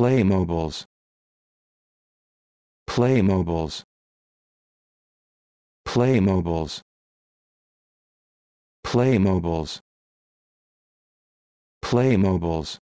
mobiles. Play mobiles. Play mobiles.